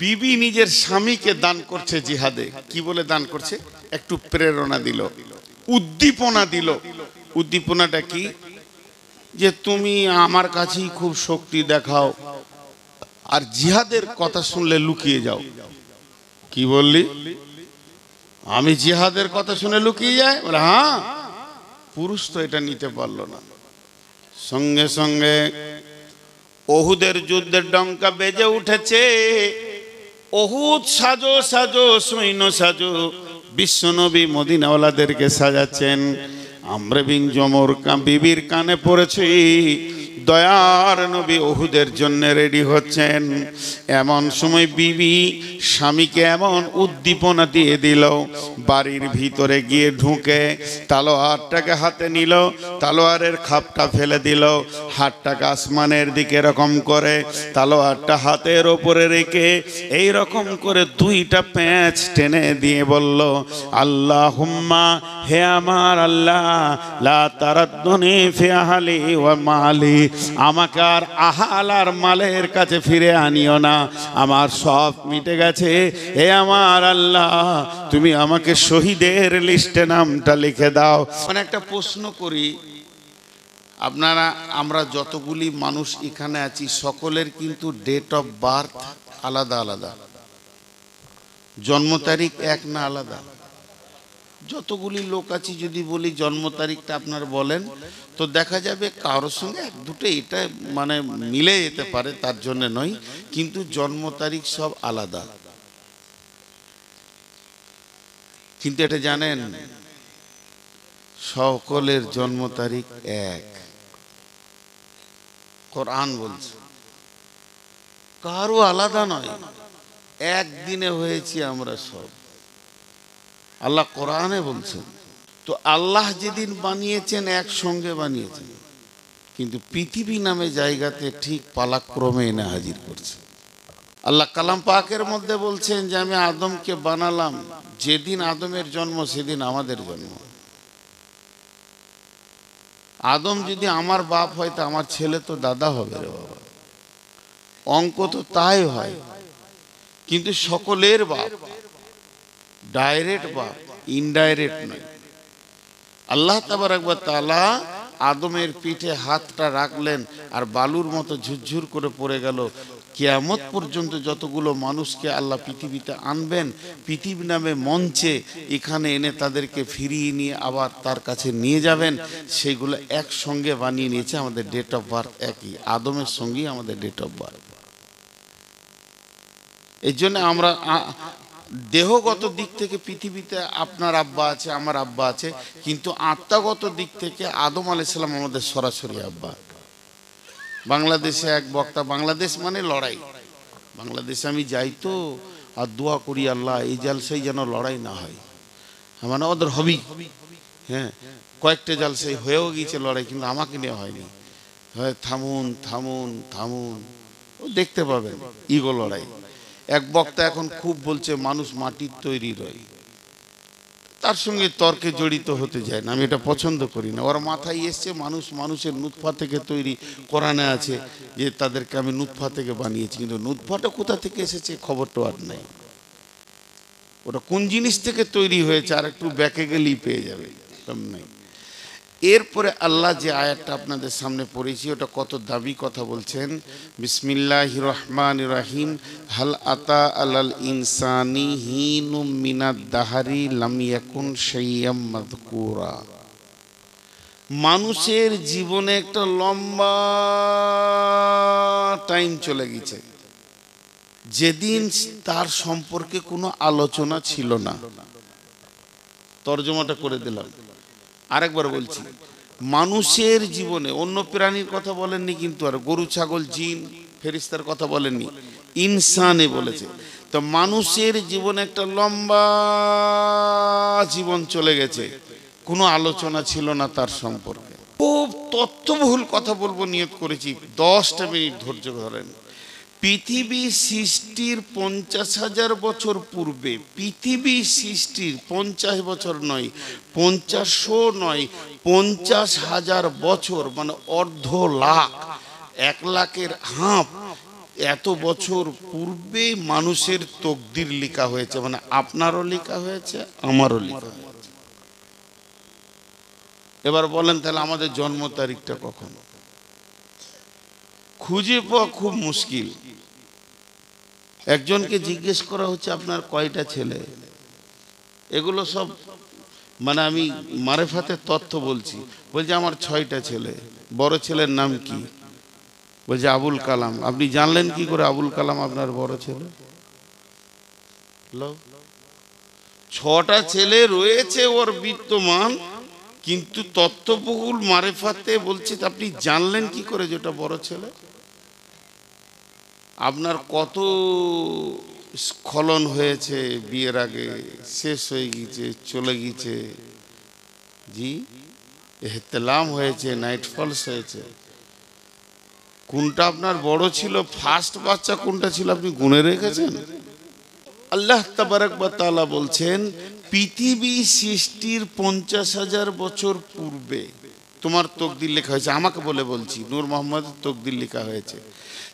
বিবি নিজের স্বামীকে দান করছে জিহাদে কি বলে দান করছে একটু প্রেরণা দিল উদ্দীপনা দিল উদ্দীপনাটা কি যে তুমি আমার কাছেই খুব শক্তি দেখাও আর জিহাদের কথা শুনলে লুকিয়ে যাও কি বললি আমি জিহাদের কথা শুনে লুকিয়ে যায় বলে হ্যাঁ পুরুষ তো এটা নিতে পারলো না সঙ্গে সঙ্গে ওহুদের যুদ্ধের ডঙ্কা বেজে উঠেছে অহুত সাজো সাজো সৈন্য সাজো বিশ্বনবী মদিনাওয়ালাদেরকে সাজাচ্ছেন আমরা বিন জমর বিবির কানে পড়েছি দয়ার নবী ওহুদের জন্য রেডি হচ্ছেন এমন সময় বিবি স্বামীকে এমন উদ্দীপনা দিয়ে দিল বাড়ির ভিতরে গিয়ে ঢুকে তালোয়ারটাকে হাতে নিল তালোয়ারের খাপটা ফেলে দিল হাতটাকে আসমানের দিকে এরকম করে তালোয়ারটা হাতের ওপরে রেখে এই রকম করে দুইটা প্যাঁচ টেনে দিয়ে বলল আল্লাহ হুম্মা হে আমার আল্লাহ লা তারাদ্দনি ফি ওয়া মালি আমাকে আর আহাল আর মালের কাছে ফিরে আনিও না আমার সব মিটে গেছে এ আমার আল্লাহ তুমি আমাকে শহীদের লিস্টে নামটা লিখে দাও মানে একটা প্রশ্ন করি আপনারা আমরা যতগুলি মানুষ এখানে আছি সকলের কিন্তু ডেট অফ বার্থ আলাদা আলাদা জন্ম তারিখ এক না আলাদা যতগুলি লোক আছে যদি বলি জন্ম তারিখটা আপনার বলেন তো দেখা যাবে কারোর সঙ্গে এক দুটো এটা মানে মিলে যেতে পারে তার জন্য নয় কিন্তু জন্ম তারিখ সব আলাদা কিন্তু এটা জানেন সকলের জন্ম তারিখ এক কোরআন বলছে কারো আলাদা নয় একদিনে হয়েছি আমরা সব আল্লাহ কোরআনে বলছেন তো আল্লাহ যেদিন বানিয়েছেন একসঙ্গে বানিয়েছেন কিন্তু পৃথিবী নামে জায়গাতে ঠিক পালাক্রমে এনে হাজির করছে আল্লাহ কালাম পাকের মধ্যে বলছেন যে আমি আদমকে বানালাম যেদিন আদমের জন্ম সেদিন আমাদের জন্ম আদম যদি আমার বাপ হয় তা আমার ছেলে তো দাদা হবে রে বাবা অঙ্ক তো তাই হয় কিন্তু সকলের বাপ ডাইরেক্ট বা ইনডাইরেক্ট নয় আল্লাহ তাবার একবার তালা আদমের পিঠে হাতটা রাখলেন আর বালুর মতো ঝুরঝুর করে পড়ে গেল কেয়ামত পর্যন্ত যতগুলো মানুষকে আল্লাহ পৃথিবীতে আনবেন পৃথিবী নামে মঞ্চে এখানে এনে তাদেরকে ফিরিয়ে নিয়ে আবার তার কাছে নিয়ে যাবেন সেগুলো একসঙ্গে বানিয়ে নিয়েছে আমাদের ডেট অফ বার্থ একই আদমের সঙ্গেই আমাদের ডেট অফ বার্থ এর জন্য আমরা দেহগত দিক থেকে পৃথিবীতে আপনার আব্বা আছে আমার আব্বা আছে কিন্তু আত্মাগত দিক থেকে আদম আলাইসাল্লাম আমাদের সরাসরি আব্বা বাংলাদেশে এক বক্তা বাংলাদেশ মানে লড়াই বাংলাদেশে আমি যাই তো আর দোয়া করি আল্লাহ এই জালসাই যেন লড়াই না হয় মানে ওদের হবি হ্যাঁ কয়েকটা জালসাই হয়েও গিয়েছে লড়াই কিন্তু আমাকে নেওয়া হয়নি হ্যাঁ থামুন থামুন থামুন ও দেখতে পাবেন ইগো লড়াই এক বক্তা এখন খুব বলছে মানুষ মাটির তৈরি রয় তার সঙ্গে তর্কে জড়িত হতে যায় না আমি এটা পছন্দ করি না ওর মাথায় এসছে মানুষ মানুষের নুৎফা থেকে তৈরি কোরআনে আছে যে তাদেরকে আমি নুৎফা থেকে বানিয়েছি কিন্তু নুৎফাটা কোথা থেকে এসেছে খবরটা আর নাই ওটা কোন জিনিস থেকে তৈরি হয়েছে আর একটু ব্যাকে গেলেই পেয়ে যাবে নাই এরপরে আল্লাহ যে আয়াতটা আপনাদের সামনে পড়েছি ওটা কত দাবি কথা বলছেন বিসমিল্লাহ রহমান রাহিম হাল আতা আলাল ইনসানি হিনু মিনা দাহারি লামিয়াকুন সৈয়াম মাদকুরা মানুষের জীবনে একটা লম্বা টাইম চলে গেছে যেদিন তার সম্পর্কে কোনো আলোচনা ছিল না তর্জমাটা করে দিলাম আরেকবার বলছি মানুষের জীবনে অন্য প্রাণীর কথা বলেননি কিন্তু আর গরু ছাগল জিন ফেরিস্তার কথা বলেননি ইনসানে বলেছে তো মানুষের জীবনে একটা লম্বা জীবন চলে গেছে কোনো আলোচনা ছিল না তার সম্পর্কে খুব তত্ত্ববহুল কথা বলবো নিয়োগ করেছি দশটা মিনিট ধৈর্য ধরেন পৃথিবী সৃষ্টির পঞ্চাশ হাজার বছর পূর্বে পৃথিবী সৃষ্টির পঞ্চাশ বছর নয় পঞ্চাশও নয় পঞ্চাশ হাজার বছর মানে অর্ধ লাখ এক লাখের হাঁপ এত বছর পূর্বে মানুষের তকদির লেখা হয়েছে মানে আপনারও লেখা হয়েছে আমারও লেখা হয়েছে এবার বলেন তাহলে আমাদের জন্ম তারিখটা কখন খুঁজে পাওয়া খুব মুশকিল একজনকে জিজ্ঞেস করা হচ্ছে আপনার কয়টা ছেলে এগুলো সব মানে আমি মারেফাতের তথ্য বলছি বলছে আমার ছয়টা ছেলে বড় ছেলের নাম কি বলছে আবুল কালাম আপনি জানলেন কি করে আবুল কালাম আপনার বড় ছেলে ছটা ছেলে রয়েছে ওর বিদ্যমান কিন্তু তত্ত্ববহুল মারেফাতে বলছে আপনি জানলেন কি করে যেটা বড় ছেলে আপনার কত স্খলন হয়েছে বিয়ের আগে শেষ হয়ে গিয়েছে চলে গিয়েছে জি এহতলাম হয়েছে নাইট ফলস হয়েছে কোনটা আপনার বড় ছিল ফার্স্ট বাচ্চা কোনটা ছিল আপনি গুনে রেখেছেন আল্লাহ তাবারক বা তালা বলছেন পৃথিবী সৃষ্টির পঞ্চাশ হাজার বছর পূর্বে তোমার তকদির লেখা হয়েছে আমাকে বলে বলছি নূর মোহাম্মদের তকদির লেখা হয়েছে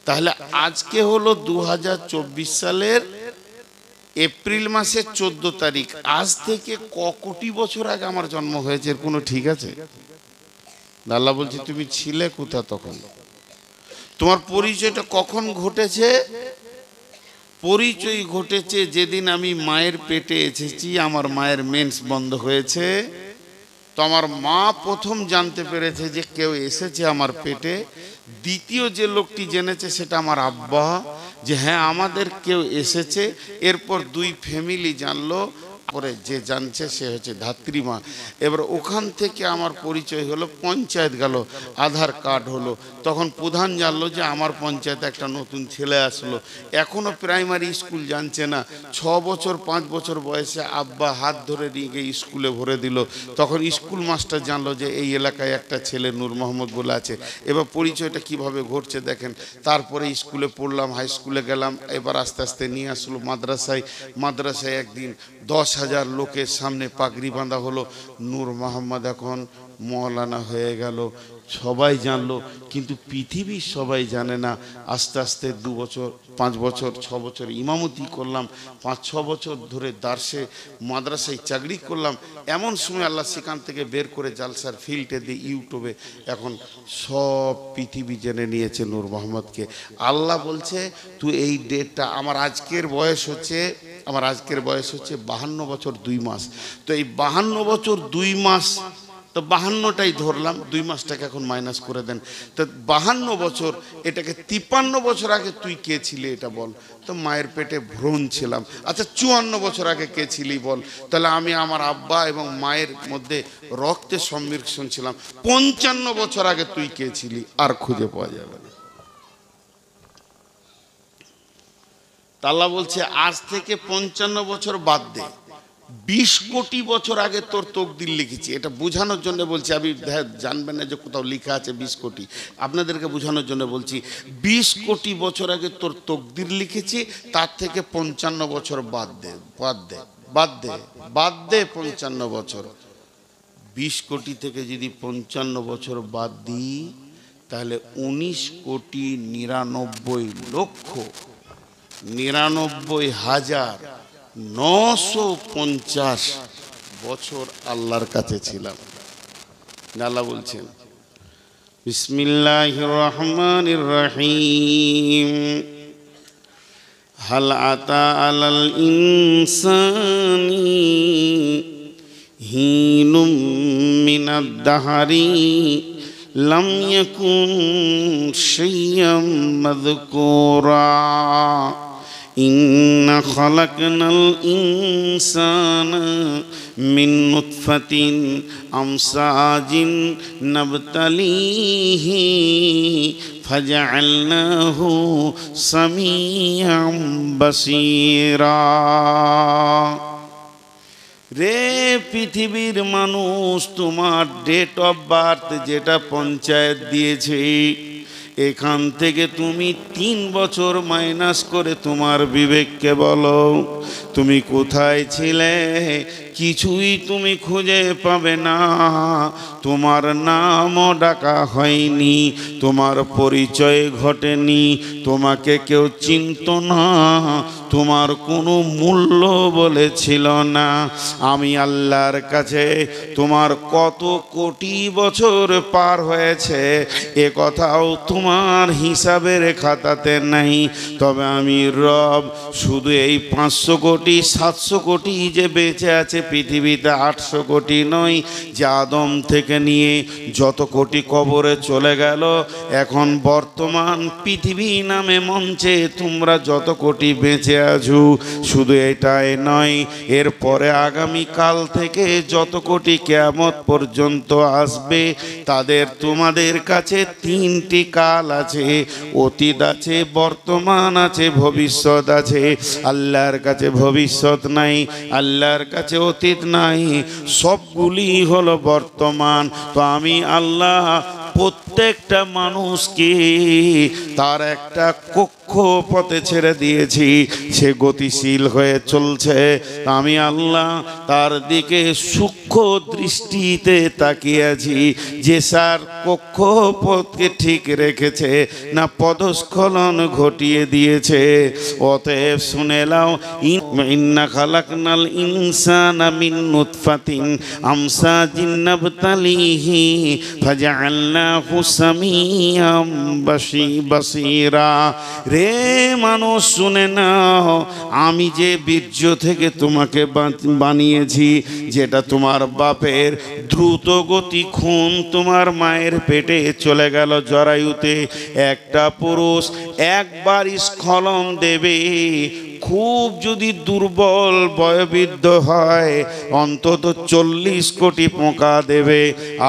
তাহলে আজকে হলো দু সালের এপ্রিল মাসের চোদ্দ তারিখ আজ থেকে ক কোটি বছর আগে আমার জন্ম হয়েছে এর কোনো ঠিক আছে আল্লাহ বলছে তুমি ছিলে কোথা তখন তোমার পরিচয়টা কখন ঘটেছে পরিচয় ঘটেছে যেদিন আমি মায়ের পেটে এসেছি আমার মায়ের মেন্স বন্ধ হয়েছে তো আমার মা প্রথম জানতে পেরেছে যে কেউ এসেছে আমার পেটে দ্বিতীয় যে লোকটি জেনেছে সেটা আমার আব্বা যে হ্যাঁ আমাদের কেউ এসেছে এরপর দুই ফ্যামিলি জানলো পরে যে জানছে সে হচ্ছে ধাত্রী মা এবার ওখান থেকে আমার পরিচয় হলো পঞ্চায়েত গেল আধার কার্ড হলো তখন প্রধান জানলো যে আমার পঞ্চায়েতে একটা নতুন ছেলে আসলো এখনও প্রাইমারি স্কুল জানছে না ছ বছর পাঁচ বছর বয়সে আব্বা হাত ধরে নিয়ে গিয়ে স্কুলে ভরে দিল তখন স্কুল মাস্টার জানলো যে এই এলাকায় একটা ছেলে নূর মোহাম্মদ বলে আছে এবার পরিচয়টা কিভাবে ঘটছে দেখেন তারপরে স্কুলে পড়লাম হাই স্কুলে গেলাম এবার আস্তে আস্তে নিয়ে আসলো মাদ্রাসায় মাদ্রাসায় একদিন দশ হাজার লোকের সামনে পাগড়ি বাঁধা হলো নূর মোহাম্মদ এখন মহলানা হয়ে গেল সবাই জানলো কিন্তু পৃথিবীর সবাই জানে না আস্তে আস্তে দু বছর পাঁচ বছর ছ বছর ইমামতি করলাম পাঁচ ছ বছর ধরে দার্সে মাদ্রাসায় চাকরি করলাম এমন সময় আল্লাহ সেখান থেকে বের করে জালসার ফিল্ডে দিয়ে ইউটিউবে এখন সব পৃথিবী জেনে নিয়েছে নূর মোহাম্মদকে আল্লাহ বলছে তুই এই ডেটটা আমার আজকের বয়স হচ্ছে আমার আজকের বয়স হচ্ছে বাহান্ন বছর দুই মাস তো এই বাহান্ন বছর দুই মাস তো বাহান্নটাই ধরলাম দুই মাসটাকে এখন মাইনাস করে দেন তো বাহান্ন বছর এটাকে তিপান্ন বছর আগে তুই কে ছিলি এটা বল তো মায়ের পেটে ভ্রণ ছিলাম আচ্ছা চুয়ান্ন বছর আগে কে ছিলি বল তাহলে আমি আমার আব্বা এবং মায়ের মধ্যে রক্তে সম্মিশ্রণ ছিলাম পঞ্চান্ন বছর আগে তুই কে ছিলি আর খুঁজে পাওয়া যাবে না তাল্লা বলছে আজ থেকে পঞ্চান্ন বছর বাদ দে বিশ কোটি বছর আগে তোর তকদির লিখেছি এটা বোঝানোর জন্য বলছি আমি জানবেন না যে কোথাও লেখা আছে বিশ কোটি আপনাদেরকে বোঝানোর জন্য বলছি বিশ কোটি বছর আগে তোর তকদির লিখেছি তার থেকে পঞ্চান্ন বছর বাদ দে বাদ দে বাদ দে বাদ দে পঞ্চান্ন বছর বিশ কোটি থেকে যদি পঞ্চান্ন বছর বাদ দিই তাহলে উনিশ কোটি নিরানব্বই লক্ষ নিরানব্বই হাজার নশো পঞ্চাশ বছর আল্লাহর কাছে ছিলাম আল্লাহ বলছেন বিসমিল্লাহ রহমান রহিম হাল আতা আলাল ইনসানি হিনুম মিনাদ দাহারি লাম ইয়াকুন শাইয়াম মাযকুরা إنا خلقنا الإنسان من نطفة أمساج نبتليه فجعلناه سميعا بصيرا রে পৃথিবীর মানুষ তোমার ডেট অফ বার্থ যেটা পঞ্চায়েত দিয়েছে এখান থেকে তুমি তিন বছর মাইনাস করে তোমার বিবেককে বলো তুমি কোথায় ছিলে কিছুই তুমি খুঁজে পাবে না তোমার নামও ডাকা হয়নি তোমার পরিচয় ঘটেনি তোমাকে কেউ চিনত না তোমার কোনো মূল্য বলেছিল না আমি আল্লাহর কাছে তোমার কত কোটি বছর পার হয়েছে এ কথাও তোমার হিসাবের খাতাতে নাই তবে আমি রব শুধু এই পাঁচশো কোটি সাতশো কোটি যে বেঁচে আছে পৃথিবীতে আটশো কোটি নই যে আদম থেকে নিয়ে যত কোটি কবরে চলে গেল এখন বর্তমান পৃথিবী নামে মঞ্চে তোমরা যত কোটি বেঁচে আছো শুধু এটাই নয় এরপরে আগামীকাল থেকে যত কোটি কেয়ামত পর্যন্ত আসবে তাদের তোমাদের কাছে তিনটি কাল আছে অতীত আছে বর্তমান আছে ভবিষ্যৎ আছে আল্লাহর কাছে ভবিষ্যৎ নাই আল্লাহর কাছে অতীত নাই সবগুলি হলো বর্তমান তো আমি আল্লাহ প্রত্যেকটা মানুষকে তার একটা কোক লক্ষ্য পথে ছেড়ে দিয়েছি সে গতিশীল হয়ে চলছে আমি আল্লাহ তার দিকে সূক্ষ্ম দৃষ্টিতে তাকিয়েছি যে সার পথকে ঠিক রেখেছে না পদস্খলন ঘটিয়ে দিয়েছে অতএব শুনে লাও ইন্না খালাকনাল ইনসান মিন নুতফাতিন আমসা জিন্নাবতালিহি ফাজআলনাহু সামিয়াম বাসি বাসীরা রে মানুষ শুনে নাও আমি যে বীর্য থেকে তোমাকে বানিয়েছি যেটা তোমার বাপের দ্রুত গতি খুন তোমার মায়ের পেটে চলে গেল জরায়ুতে একটা পুরুষ একবার স্খলন দেবে খুব যদি দুর্বল বয়বৃদ্ধ হয় অন্তত চল্লিশ কোটি পোকা দেবে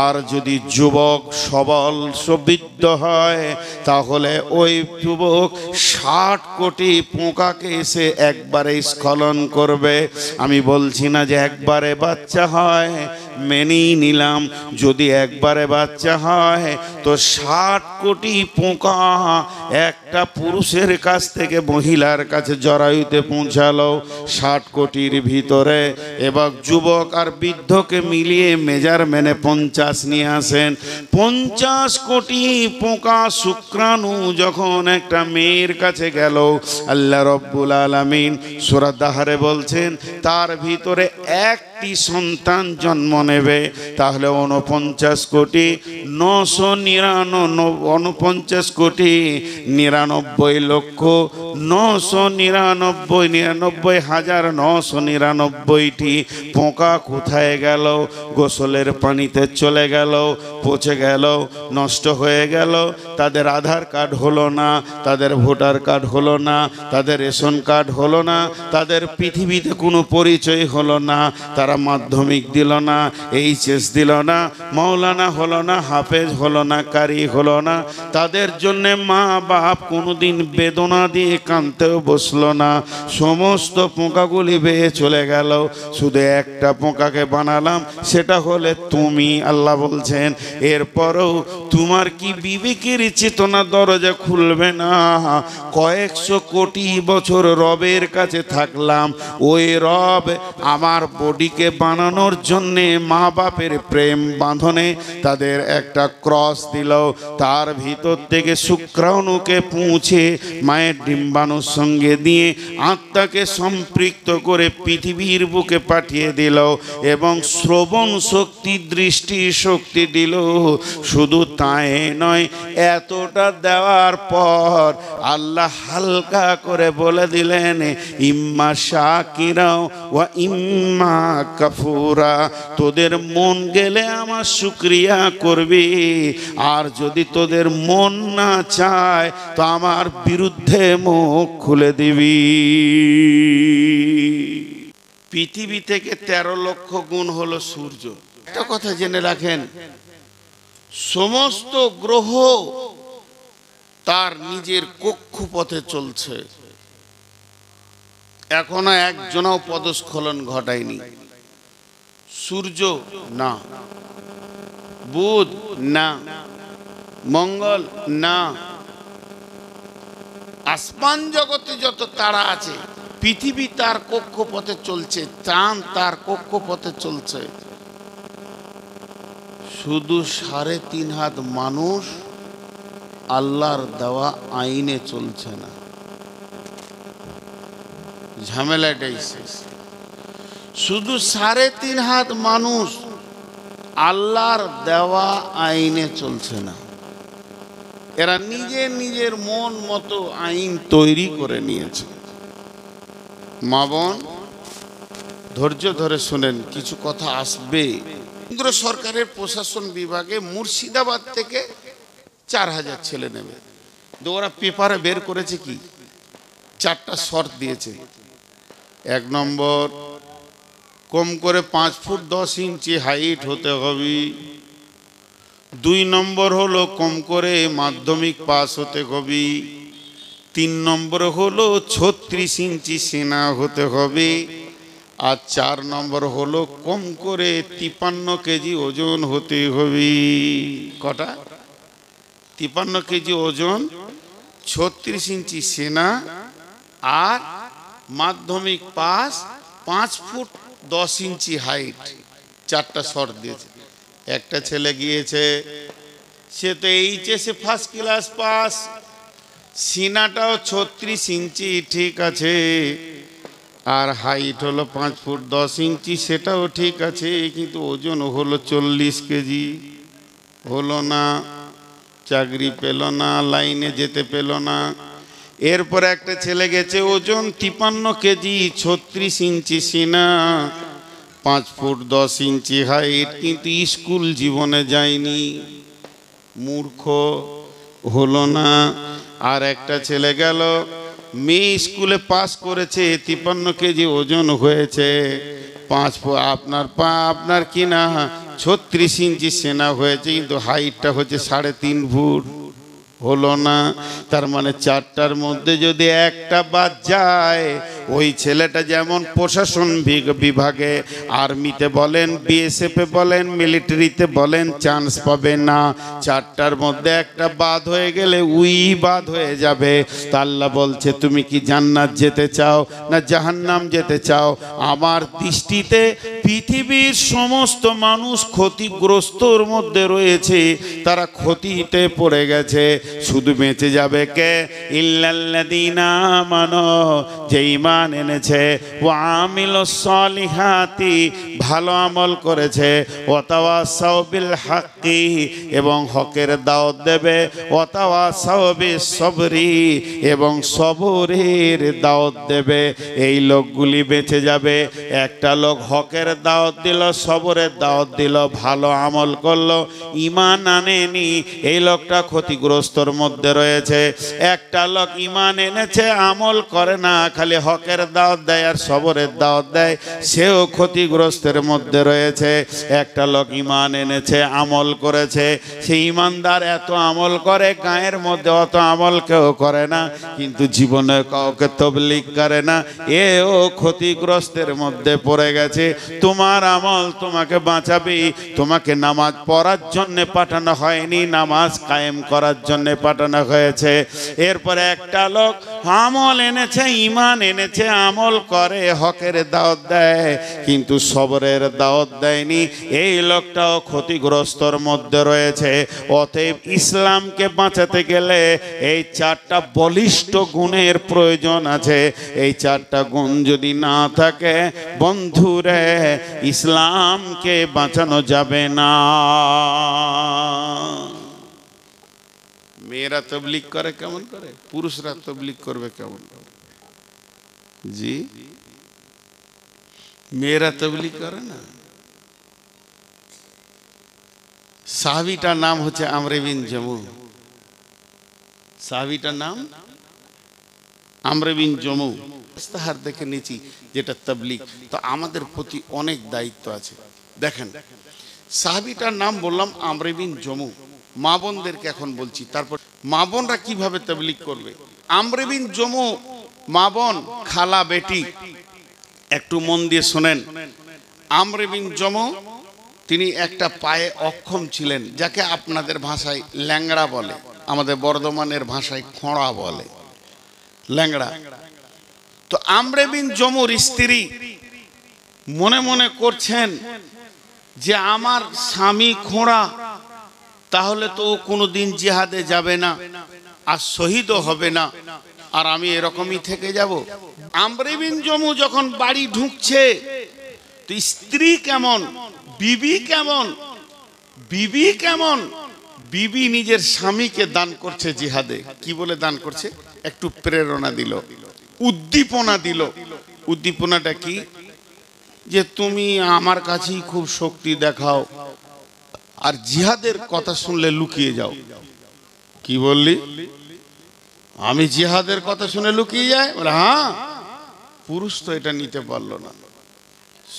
আর যদি যুবক সবল সবৃদ্ধ হয় তাহলে ওই যুবক ষাট কোটি পোকাকে এসে একবারে স্খলন করবে আমি বলছি না যে একবারে বাচ্চা হয় মেনেই নিলাম যদি একবারে বাচ্চা হয় তো ষাট কোটি পোকা একটা পুরুষের কাছ থেকে মহিলার কাছে জরায়ুতে পৌঁছালো ষাট কোটির ভিতরে এবং যুবক আর বৃদ্ধকে মিলিয়ে মেজারমেনে পঞ্চাশ নিয়ে আসেন পঞ্চাশ কোটি পোকা শুক্রাণু যখন একটা মেয়ের কাছে গেল আল্লাহ রব্বুল আলমিন সুরাদাহারে বলছেন তার ভিতরে একটি সন্তান জন্ম নেবে তাহলে উনপঞ্চাশ কোটি নশো নিরানব্বই উনপঞ্চাশ কোটি নিরানব্বই লক্ষ নশো নিরানব্বই নিরানব্বই হাজার নশো নিরানব্বইটি পোকা কোথায় গেল গোসলের পানিতে চলে গেল পচে গেল নষ্ট হয়ে গেল তাদের আধার কার্ড হলো না তাদের ভোটার কার্ড হলো না তাদের রেশন কার্ড হলো না তাদের পৃথিবীতে কোনো পরিচয় হলো না তারা মাধ্যমিক দিল না এইচএস দিল না মৌলানা হলো না হাফেজ হলো না কারি হলো না তাদের জন্যে মা বাপ কোনোদিন বেদনা দিয়ে কানতেও বসলো না সমস্ত পোকাগুলি বেয়ে চলে গেল শুধু একটা পোকাকে বানালাম সেটা হলে তুমি আল্লাহ বলছেন এরপরও তোমার কি বিবেকের চেতনা দরজা খুলবে না কয়েকশো কোটি বছর রবের কাছে থাকলাম ওই রব আমার বডিকে বানানোর জন্যে মা বাপের প্রেম বাঁধনে তাদের একটা ক্রস দিল তার ভিতর থেকে শুক্রাণুকে পৌঁছে মায়ের ডিম্বাণুর সঙ্গে দিয়ে আত্মাকে সম্পৃক্ত করে পৃথিবীর বুকে পাঠিয়ে দিল এবং শ্রবণ শক্তি দৃষ্টি শক্তি দিল শুধু তাই নয় এতটা দেওয়ার পর আল্লাহ হালকা করে বলে দিলেন ইম্মা শাকিরাও ইম্মা কাফুরা তো তোদের মন গেলে আমার শুক্রিয়া করবি আর যদি তোদের মন না চায় তো আমার বিরুদ্ধে মুখ খুলে দিবি পৃথিবী থেকে ১৩ লক্ষ গুণ হলো সূর্য একটা কথা জেনে রাখেন সমস্ত গ্রহ তার নিজের কক্ষপথে চলছে এখনো একজনও পদস্খলন ঘটায়নি সূর্য না বুধ না মঙ্গল না আসমান জগতে যত তারা আছে পৃথিবী তার কক্ষপথে চলছে চাঁদ তার কক্ষপথে চলছে শুধু সাড়ে তিন হাত মানুষ আল্লাহর দেওয়া আইনে চলছে না ঝামেলাটাই শেষ শুধু সাড়ে তিন হাত মানুষ আল্লাহর দেওয়া আইনে চলছে না এরা নিজে নিজের মন মতো আইন তৈরি করে নিয়েছে মা বোন ধৈর্য ধরে শোনেন কিছু কথা আসবে কেন্দ্র সরকারের প্রশাসন বিভাগে মুর্শিদাবাদ থেকে চার হাজার ছেলে নেবে তো ওরা পেপারে বের করেছে কি চারটা শর্ত দিয়েছে এক নম্বর কম করে পাঁচ ফুট দশ ইঞ্চি হাইট হতে হবে দুই নম্বর হলো কম করে মাধ্যমিক পাস হতে হবে তিন নম্বর হলো ছত্রিশ ইঞ্চি সেনা হতে হবে আর চার নম্বর হলো কম করে তিপান্ন কেজি ওজন হতে হবে কটা তিপান্ন কেজি ওজন ছত্রিশ ইঞ্চি সেনা আর মাধ্যমিক পাস পাঁচ ফুট দশ ইঞ্চি হাইট চারটা শর্ট দিয়েছে একটা ছেলে গিয়েছে সে তো এইচএসে ফার্স্ট ক্লাস পাস সিনাটাও ছত্রিশ ইঞ্চি ঠিক আছে আর হাইট হলো পাঁচ ফুট দশ ইঞ্চি সেটাও ঠিক আছে কিন্তু ওজন হলো চল্লিশ কেজি হলো না চাকরি পেল না লাইনে যেতে পেল না এরপরে একটা ছেলে গেছে ওজন তিপান্ন কেজি ছত্রিশ ইঞ্চি সিনা পাঁচ ফুট দশ ইঞ্চি হাইট কিন্তু স্কুল জীবনে যায়নি মূর্খ হলো না আর একটা ছেলে গেল মেয়ে স্কুলে পাস করেছে তিপান্ন কেজি ওজন হয়েছে পাঁচ আপনার পা আপনার কিনা ছত্রিশ ইঞ্চি সেনা হয়েছে কিন্তু হাইটটা হচ্ছে সাড়ে তিন ফুট হলো না তার মানে চারটার মধ্যে যদি একটা বাদ যায় ওই ছেলেটা যেমন প্রশাসন বিভাগে আর্মিতে বলেন বিএসএফে বলেন মিলিটারিতে বলেন চান্স পাবে না চারটার মধ্যে একটা বাদ হয়ে গেলে উই বাদ হয়ে যাবে তাল্লা বলছে তুমি কি জান্নাত যেতে চাও না জাহান্নাম যেতে চাও আমার দৃষ্টিতে পৃথিবীর সমস্ত মানুষ ক্ষতিগ্রস্তর মধ্যে রয়েছে তারা ক্ষতিতে পড়ে গেছে শুধু বেঁচে যাবে কে ইল্লাল্লাদিনা মানো যেই মা ইমান এনেছে ও আমিল সলিহাতি ভালো আমল করেছে ওতাওয়া সাউবিল হাকি এবং হকের দাওয়াত দেবে অতাবা সাউবি সবরি এবং সবরের দাওয়াত দেবে এই লোকগুলি বেঁচে যাবে একটা লোক হকের দাওয়াত দিল সবরের দাওয়াত দিল ভালো আমল করলো ইমান আনেনি এই লোকটা ক্ষতিগ্রস্তর মধ্যে রয়েছে একটা লোক ইমান এনেছে আমল করে না খালি হক হকের দাওয়াত দেয় আর সবরের দাওয়াত দেয় সেও ক্ষতিগ্রস্তের মধ্যে রয়েছে একটা লোক ইমান এনেছে আমল করেছে সেই ইমানদার এত আমল করে গায়ের মধ্যে অত আমল কেউ করে না কিন্তু জীবনে কাউকে তবলিক করে না এও ক্ষতিগ্রস্তের মধ্যে পড়ে গেছে তোমার আমল তোমাকে বাঁচাবে তোমাকে নামাজ পড়ার জন্য পাঠানো হয়নি নামাজ কায়েম করার জন্য পাঠানো হয়েছে এরপরে একটা লোক আমল এনেছে ইমান এনেছে মিথ্যে আমল করে হকের দাওয়াত দেয় কিন্তু সবরের দাওয়াত দেয়নি এই লোকটাও ক্ষতিগ্রস্তর মধ্যে রয়েছে অতএব ইসলামকে বাঁচাতে গেলে এই চারটা বলিষ্ঠ গুণের প্রয়োজন আছে এই চারটা গুণ যদি না থাকে বন্ধুরে ইসলামকে বাঁচানো যাবে না মেয়েরা তবলিক করে কেমন করে পুরুষরা তবলিক করবে কেমন করে जी मेरा তবলিগ করে না সাহাবিটার নাম হচ্ছে আমরে বিন জমু সাহাবিটার নাম আমরে বিন জমু ইস্তাহার দেখে নিয়েছি যেটা তবলিগ তো আমাদের প্রতি অনেক দায়িত্ব আছে দেখেন সাহাবিটার নাম বললাম আমরে বিন জমু মা বোনদেরকে এখন বলছি তারপর মা বোনরা কিভাবে তবলিগ করবে আমরে বিন জমু মা বোন খালা বেটি একটু মন দিয়ে শোনেন আমরেবিন জম তিনি একটা পায়ে অক্ষম ছিলেন যাকে আপনাদের ভাষায় ল্যাংড়া বলে আমাদের বর্ধমানের ভাষায় খোঁড়া বলে ল্যাংড়া তো আমরেবিন জমুর স্ত্রী মনে মনে করছেন যে আমার স্বামী খোঁড়া তাহলে তো কোনো দিন জিহাদে যাবে না আর শহীদও হবে না আর আমি এরকমই থেকে যাব আমরেবিন জমু যখন বাড়ি ঢুকছে তো স্ত্রী কেমন বিবি কেমন বিবি কেমন বিবি নিজের স্বামীকে দান করছে জিহাদে কি বলে দান করছে একটু প্রেরণা দিল উদ্দীপনা দিল উদ্দীপনাটা কি যে তুমি আমার কাছেই খুব শক্তি দেখাও আর জিহাদের কথা শুনলে লুকিয়ে যাও কি বললি আমি জিহাদের কথা শুনে লুকিয়ে যায় বলে হ্যাঁ পুরুষ তো এটা নিতে পারলো না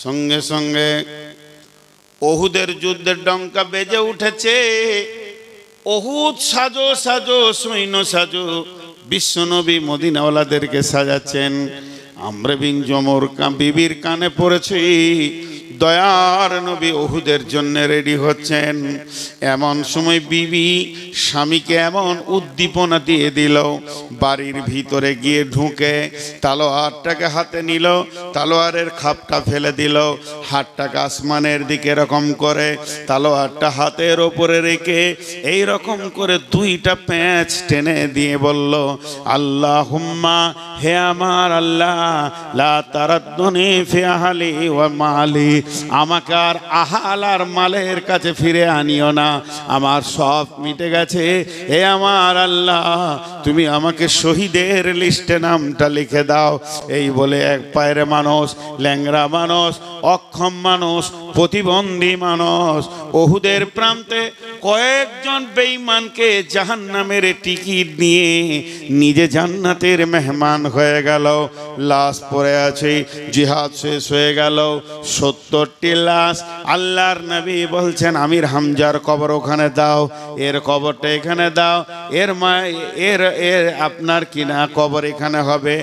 সঙ্গে সঙ্গে অহুদের যুদ্ধের ডঙ্কা বেজে উঠেছে অহুদ সাজো সাজো সৈন্য সাজো বিশ্বনবী মদিনাওয়ালাদেরকে সাজাচ্ছেন আমরেবিং জমর বিবির কানে পড়েছি দয়ার নবী ওহুদের জন্য রেডি হচ্ছেন এমন সময় বিবি স্বামীকে এমন উদ্দীপনা দিয়ে দিল বাড়ির ভিতরে গিয়ে ঢুকে তালোয়ারটাকে হাতে নিল তালোয়ারের খাপটা ফেলে দিল হাতটাকে আসমানের দিকে এরকম করে তালোয়ারটা হাতের ওপরে রেখে এই রকম করে দুইটা প্যাঁচ টেনে দিয়ে বলল আল্লাহ হুম্মা হে আমার আল্লাহ লা তারাদ্দনি ফি ওয়া মালি আমাকে আর আহাল আর মালের কাছে ফিরে আনিও না আমার সব মিটে গেছে এ আমার আল্লাহ তুমি আমাকে শহীদের লিস্টে নামটা লিখে দাও এই বলে এক পায়ের মানুষ ল্যাংরা মানুষ অক্ষম মানুষ প্রতিবন্ধী মানুষ ওহুদের প্রান্তে কয়েকজন বেইমানকে জাহান্নামের নামের টিকিট নিয়ে নিজে জান্নাতের মেহমান হয়ে গেল লাশ পরে আছে জিহাদ শেষ হয়ে গেল সত্তরটি লাশ আল্লাহর নবী বলছেন আমির হামজার কবর ওখানে দাও এর কবরটা এখানে দাও এর মা এর এর আপনার কিনা কবর এখানে হবে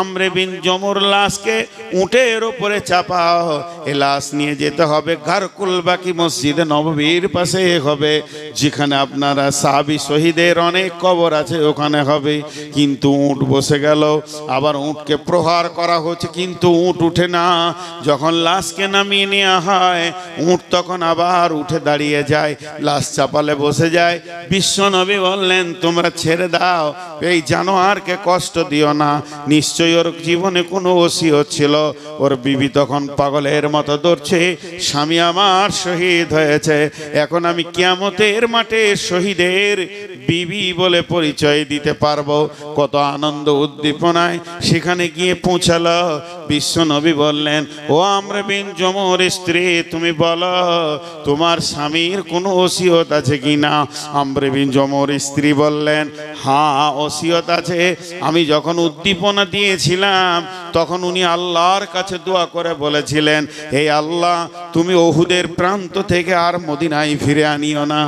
আমরে জমর লাশকে উঁটের ওপরে চাপাও এ লাশ নিয়ে যেতে হবে হবে গারকুলবাকি বাকি মসজিদে নববীর পাশে হবে যেখানে আপনারা সাহাবি শহীদের অনেক কবর আছে ওখানে হবে কিন্তু উঁট বসে গেল আবার উঁটকে প্রহার করা হচ্ছে কিন্তু উঁট উঠে না যখন লাশকে নামিয়ে নেওয়া হয় উঁট তখন আবার উঠে দাঁড়িয়ে যায় লাশ চাপালে বসে যায় বিশ্বনবী বললেন তোমরা ছেড়ে দাও এই জানোয়ারকে কষ্ট দিও না নিশ্চয়ই ওর জীবনে কোনো ওসিও ছিল ওর বিবি তখন পাগলের মতো দৌড়ছে স্বামী আমার শহীদ হয়েছে এখন আমি কিয়ামতের মাঠে শহীদের বিবি বলে পরিচয় দিতে পারবো কত আনন্দ উদ্দীপনায় সেখানে গিয়ে পৌঁছাল বিশ্ব নবী বললেন ও আমরা বিন জমর স্ত্রী তুমি বলো তোমার স্বামীর কোনো ওসিয়ত আছে কি না আমরে বিন জমর স্ত্রী বললেন হ্যাঁ ওসিয়ত আছে আমি যখন উদ্দীপনা দিয়েছিলাম তখন উনি আল্লাহর কাছে দোয়া করে বলেছিলেন এই আল্লাহ তুমি ওহুদের প্রান্ত থেকে আর মদিনায় ফিরে আনিও না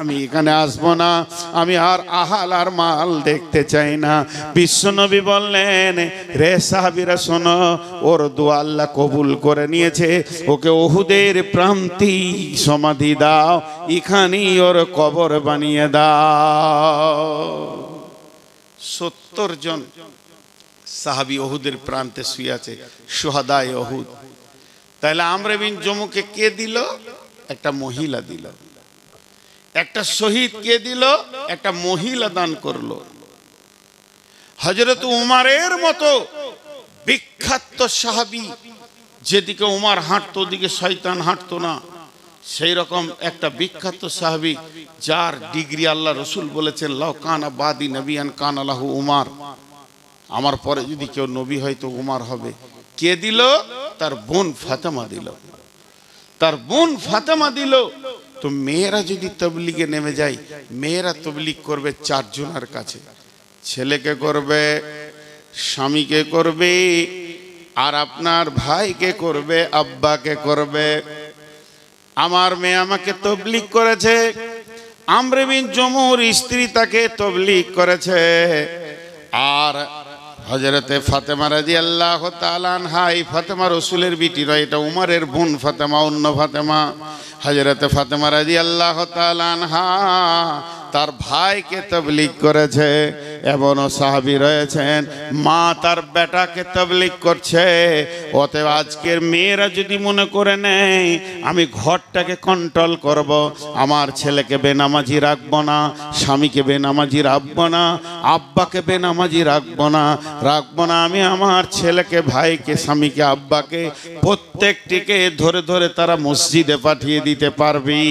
আমি এখানে আসব না আমি আর আহাল আর মাল দেখতে চাই না বিশ্বনবী বললেন রে সাহাবিরা শোনো ওর দোয়া আল্লাহ কবুল করে নিয়েছে ওকে ওহুদের প্রান্তি সমাধি দাও এখানেই ওর কবর বানিয়ে দাও সত্তর জন সাহাবি অহুদের প্রান্তে শুয়ে আছে সোহাদায় অহুদ তাহলে আমরা বিন জমুকে কে দিল একটা মহিলা দিল একটা শহীদ কে দিল একটা মহিলা দান করলো হজরত উমারের মতো বিখ্যাত সাহাবি যেদিকে উমার হাঁটতো ওদিকে শয়তান হাঁটতো না সেই রকম একটা বিখ্যাত সাহাবি যার ডিগ্রি আল্লাহ রসুল বলেছেন লাহ কান বাদি নবিয়ান কান আল্লাহ উমার আমার পরে যদি কেউ নবী হয় তো উমার হবে কে দিল তার বোন ফাতেমা দিল তার বোন ফাতেমা দিল তো মেয়েরা যদি তবলিগে নেমে যায় মেয়েরা তবলিগ করবে চারজনের কাছে ছেলেকে করবে স্বামীকে করবে আর আপনার ভাইকে করবে আব্বাকে করবে আমার মেয়ে আমাকে তবলিগ করেছে আমরেবিন জমুর স্ত্রী তাকে তবলিগ করেছে আর হজরতে ফাতেমা রাজি আল্লাহ তালানহা এই ফাতেমা রসুলের বিটি নয় এটা উমারের বোন ফাতেমা অন্য ফাতেমা হজরতে ফাতেমা রাজি আল্লাহ হা তার ভাইকে তবলিক করেছে এমনও সাহাবি রয়েছেন মা তার বেটাকে তবলিক করছে অতএব আজকের মেয়েরা যদি মনে করে নেয় আমি ঘরটাকে কন্ট্রোল করব আমার ছেলেকে বেনামাজি রাখবো না স্বামীকে বেনামাজি রাখবো না আব্বাকে বেনামাজি রাখবো না রাখবো না আমি আমার ছেলেকে ভাইকে স্বামীকে আব্বাকে প্রত্যেকটিকে ধরে ধরে তারা মসজিদে পাঠিয়ে দিতে পারবি